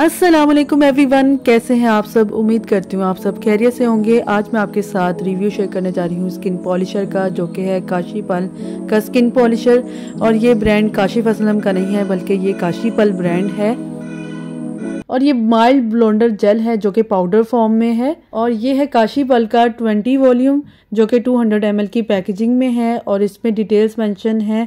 अस्सलाम वालेकुम एवरीवन कैसे हैं आप सब उम्मीद करती हूँ आप सब खैरियत से होंगे आज मैं आपके साथ रिव्यू शेयर करने जा रही हूँ स्किन पॉलिशर का जो कि है काशी पल का स्किन पॉलिशर और ये ब्रांड काशिफ असलम का नहीं है बल्कि ये काशी पल ब्रांड है और ये माइल्ड ब्लोंडर जेल है जो कि पाउडर फॉर्म में है और ये है काशी पल का ट्वेंटी वॉल्यूम जो कि 200 हंड्रेड की पैकेजिंग में है और इसमें डिटेल्स मेंशन है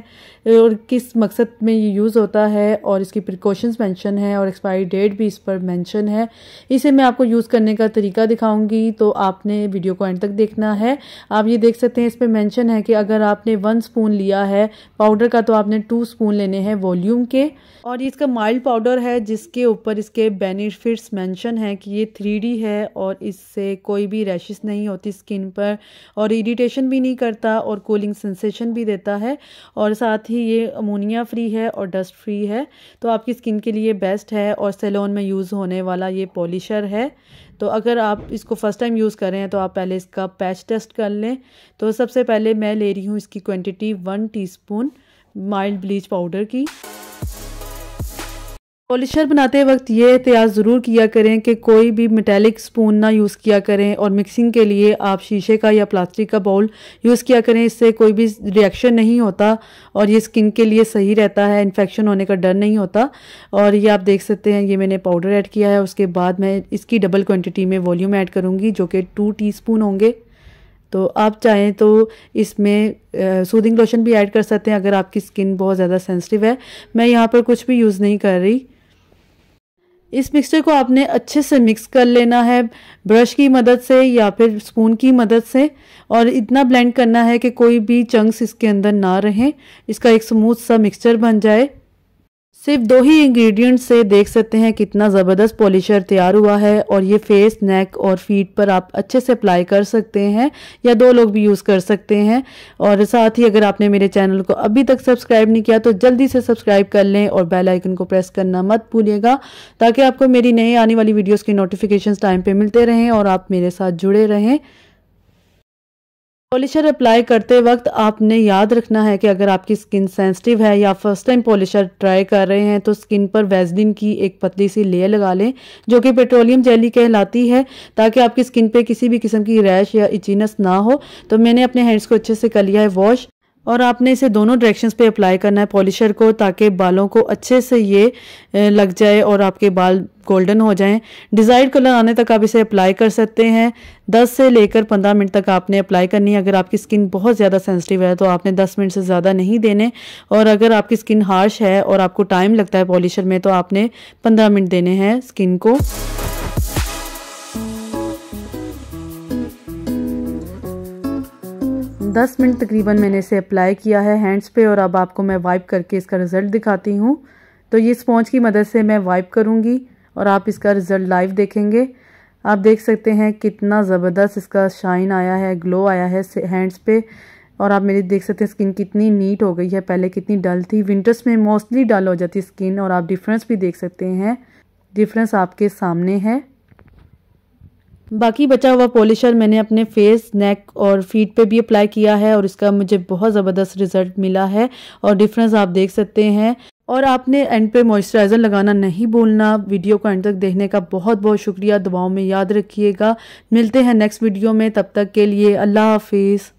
और किस मकसद में ये यूज़ होता है और इसकी प्रिकॉशंस मेंशन है और एक्सपायरी डेट भी इस पर मेंशन है इसे मैं आपको यूज़ करने का तरीका दिखाऊंगी तो आपने वीडियो को एंड तक देखना है आप ये देख सकते हैं इस पर मैंशन है कि अगर आपने वन स्पून लिया है पाउडर का तो आपने टू स्पून लेने हैं वॉल्यूम के और इसका माइल्ड पाउडर है जिसके ऊपर इसके बेनिफिट्स मेंशन है कि ये थ्री है और इससे कोई भी रैशेस नहीं होती स्किन पर और इरीटेशन भी नहीं करता और कूलिंग सेंसेशन भी देता है और साथ ही ये अमोनिया फ्री है और डस्ट फ्री है तो आपकी स्किन के लिए बेस्ट है और सेलोन में यूज़ होने वाला ये पॉलिशर है तो अगर आप इसको फ़र्स्ट टाइम यूज़ कर रहे हैं तो आप पहले इसका पैच टेस्ट कर लें तो सबसे पहले मैं ले रही हूँ इसकी quantity one T mild bleach powder की पॉलिशर बनाते वक्त ये एहतियात ज़रूर किया करें कि कोई भी मेटेलिक स्पून ना यूज़ किया करें और मिक्सिंग के लिए आप शीशे का या प्लास्टिक का बाउल यूज़ किया करें इससे कोई भी रिएक्शन नहीं होता और ये स्किन के लिए सही रहता है इन्फेक्शन होने का डर नहीं होता और ये आप देख सकते हैं ये मैंने पाउडर ऐड किया है उसके बाद मैं इसकी डबल क्वान्टिटी में वॉल्यूम ऐड करूँगी जो कि टू टी होंगे तो आप चाहें तो इसमें सूदिंग लोशन भी ऐड कर सकते हैं अगर आपकी स्किन बहुत ज़्यादा सेंसिटिव है मैं यहाँ पर कुछ भी यूज़ नहीं कर रही इस मिक्सचर को आपने अच्छे से मिक्स कर लेना है ब्रश की मदद से या फिर स्पून की मदद से और इतना ब्लेंड करना है कि कोई भी चंक्स इसके अंदर ना रहें इसका एक स्मूथ सा मिक्सचर बन जाए सिर्फ दो ही इंग्रेडिएंट से देख सकते हैं कितना ज़बरदस्त पॉलिशर तैयार हुआ है और ये फेस नेक और फीट पर आप अच्छे से अप्लाई कर सकते हैं या दो लोग भी यूज़ कर सकते हैं और साथ ही अगर आपने मेरे चैनल को अभी तक सब्सक्राइब नहीं किया तो जल्दी से सब्सक्राइब कर लें और बेल आइकन को प्रेस करना मत भूलिएगा ताकि आपको मेरी नई आने वाली वीडियोज़ की नोटिफिकेशन टाइम पर मिलते रहें और आप मेरे साथ जुड़े रहें पॉलिशर अप्लाई करते वक्त आपने याद रखना है कि अगर आपकी स्किन सेंसिटिव है या फर्स्ट टाइम पॉलिशर ट्राई कर रहे हैं तो स्किन पर वैजलिन की एक पतली सी लेयर लगा लें जो कि पेट्रोलियम जेली कहलाती है ताकि आपकी स्किन पे किसी भी किस्म की रैश या इचिनस ना हो तो मैंने अपने हैंड्स को अच्छे से कर लिया है वॉश और आपने इसे दोनों डायरेक्शंस पे अप्लाई करना है पॉलिशर को ताकि बालों को अच्छे से ये लग जाए और आपके बाल गोल्डन हो जाएं डिज़ायर्ड कलर आने तक आप इसे अप्लाई कर सकते हैं 10 से लेकर 15 मिनट तक आपने अप्लाई करनी है अगर आपकी स्किन बहुत ज़्यादा सेंसिटिव है तो आपने 10 मिनट से ज़्यादा नहीं देने और अगर आपकी स्किन हार्श है और आपको टाइम लगता है पॉलिशर में तो आपने पंद्रह मिनट देने हैं स्किन को दस मिनट तकरीबन मैंने इसे अप्लाई किया है हैंड्स पे और अब आपको मैं वाइप करके इसका रिज़ल्ट दिखाती हूँ तो ये स्पॉन्ज की मदद से मैं वाइप करूँगी और आप इसका रिज़ल्ट लाइव देखेंगे आप देख सकते हैं कितना ज़बरदस्त इसका शाइन आया है ग्लो आया है हैंड्स पे और आप मेरी देख सकते हैं स्किन कितनी नीट हो गई है पहले कितनी डल थी विंटर्स में मोस्टली डल हो जाती स्किन और आप डिफरेंस भी देख सकते हैं डिफरेंस आपके सामने है बाकी बचा हुआ पॉलिशर मैंने अपने फेस नेक और फीट पे भी अप्लाई किया है और इसका मुझे बहुत ज़बरदस्त रिजल्ट मिला है और डिफरेंस आप देख सकते हैं और आपने एंड पे मॉइस्चराइज़र लगाना नहीं भूलना वीडियो को एंड तक देखने का बहुत बहुत शुक्रिया दुआओं में याद रखिएगा मिलते हैं नेक्स्ट वीडियो में तब तक के लिए अल्लाह हाफिज़